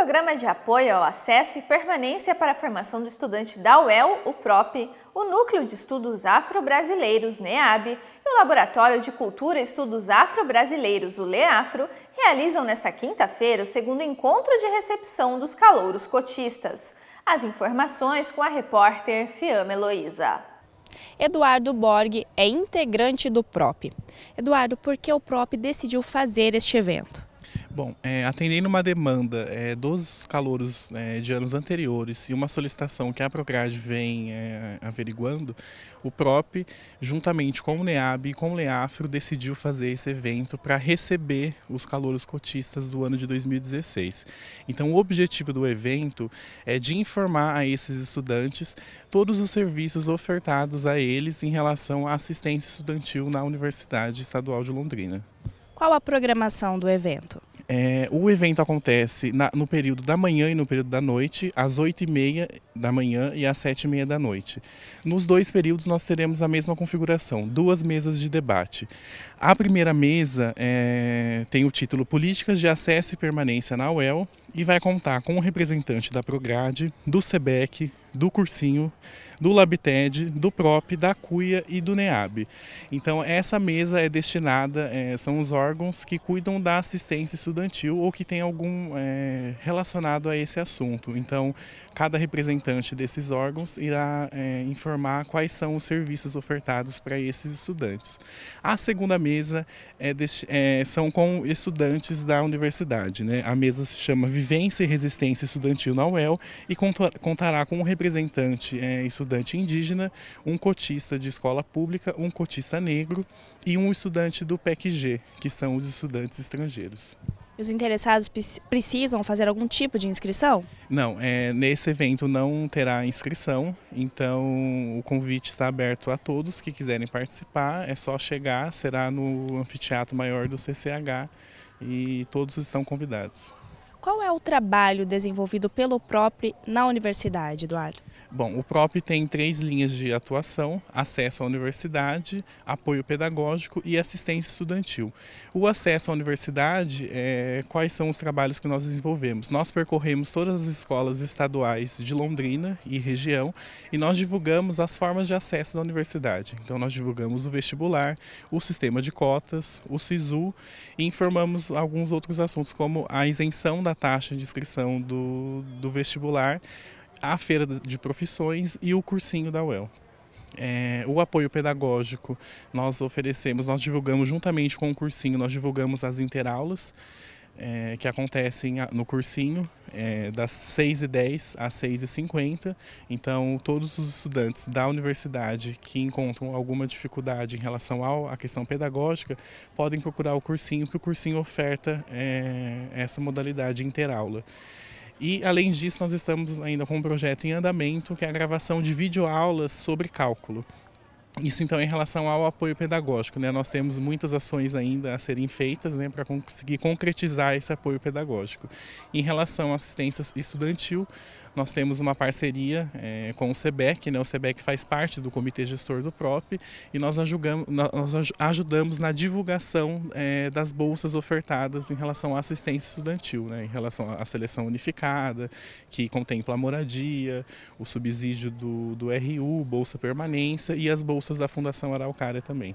Programa de Apoio ao Acesso e Permanência para a Formação do Estudante da UEL, o PROP, o Núcleo de Estudos Afro-Brasileiros, NEAB, e o Laboratório de Cultura e Estudos Afro-Brasileiros, o LEAFRO, realizam nesta quinta-feira o segundo encontro de recepção dos calouros cotistas. As informações com a repórter Fiamma Heloísa. Eduardo Borg é integrante do PROP. Eduardo, por que o PROP decidiu fazer este evento? Bom, é, atendendo uma demanda é, dos calouros é, de anos anteriores e uma solicitação que a Procrad vem é, averiguando, o PROP, juntamente com o NEAB e com o LEAFRO, decidiu fazer esse evento para receber os calouros cotistas do ano de 2016. Então, o objetivo do evento é de informar a esses estudantes todos os serviços ofertados a eles em relação à assistência estudantil na Universidade Estadual de Londrina. Qual a programação do evento? É, o evento acontece na, no período da manhã e no período da noite, às 8h30 da manhã e às 7h30 da noite. Nos dois períodos nós teremos a mesma configuração, duas mesas de debate. A primeira mesa é, tem o título Políticas de Acesso e Permanência na UEL e vai contar com o representante da Prograde, do SEBEC, do cursinho, do LabTed, do PROP, da CUIA e do NEAB. Então essa mesa é destinada, é, são os órgãos que cuidam da assistência estudantil ou que tem algum é, relacionado a esse assunto. Então cada representante desses órgãos irá é, informar quais são os serviços ofertados para esses estudantes. A segunda mesa é é, são com estudantes da universidade. Né? A mesa se chama Vivência e Resistência Estudantil na UEL e contará com um representante representante é, estudante indígena, um cotista de escola pública, um cotista negro e um estudante do PECG, que são os estudantes estrangeiros. Os interessados precisam fazer algum tipo de inscrição? Não, é, nesse evento não terá inscrição, então o convite está aberto a todos que quiserem participar, é só chegar, será no anfiteatro maior do CCH e todos estão convidados. Qual é o trabalho desenvolvido pelo próprio na universidade, Eduardo? Bom, o PROP tem três linhas de atuação: acesso à universidade, apoio pedagógico e assistência estudantil. O acesso à universidade, é, quais são os trabalhos que nós desenvolvemos? Nós percorremos todas as escolas estaduais de Londrina e região e nós divulgamos as formas de acesso da universidade. Então, nós divulgamos o vestibular, o sistema de cotas, o SISU e informamos alguns outros assuntos, como a isenção da taxa de inscrição do, do vestibular a feira de profissões e o cursinho da UEL. É, o apoio pedagógico nós oferecemos, nós divulgamos juntamente com o cursinho, nós divulgamos as interaulas é, que acontecem no cursinho, é, das 6h10 às 6h50. Então, todos os estudantes da universidade que encontram alguma dificuldade em relação à questão pedagógica podem procurar o cursinho, que o cursinho oferta é, essa modalidade interaula. aula e, além disso, nós estamos ainda com um projeto em andamento, que é a gravação de videoaulas sobre cálculo. Isso então em relação ao apoio pedagógico, né? Nós temos muitas ações ainda a serem feitas, né, para conseguir concretizar esse apoio pedagógico. Em relação à assistência estudantil, nós temos uma parceria é, com o SEBEC, né? O SEBEC faz parte do comitê gestor do PROP e nós, ajugamos, nós ajudamos na divulgação é, das bolsas ofertadas em relação à assistência estudantil, né? Em relação à seleção unificada, que contempla a moradia, o subsídio do, do RU, bolsa permanência e as bolsas bolsas da Fundação Araucária também.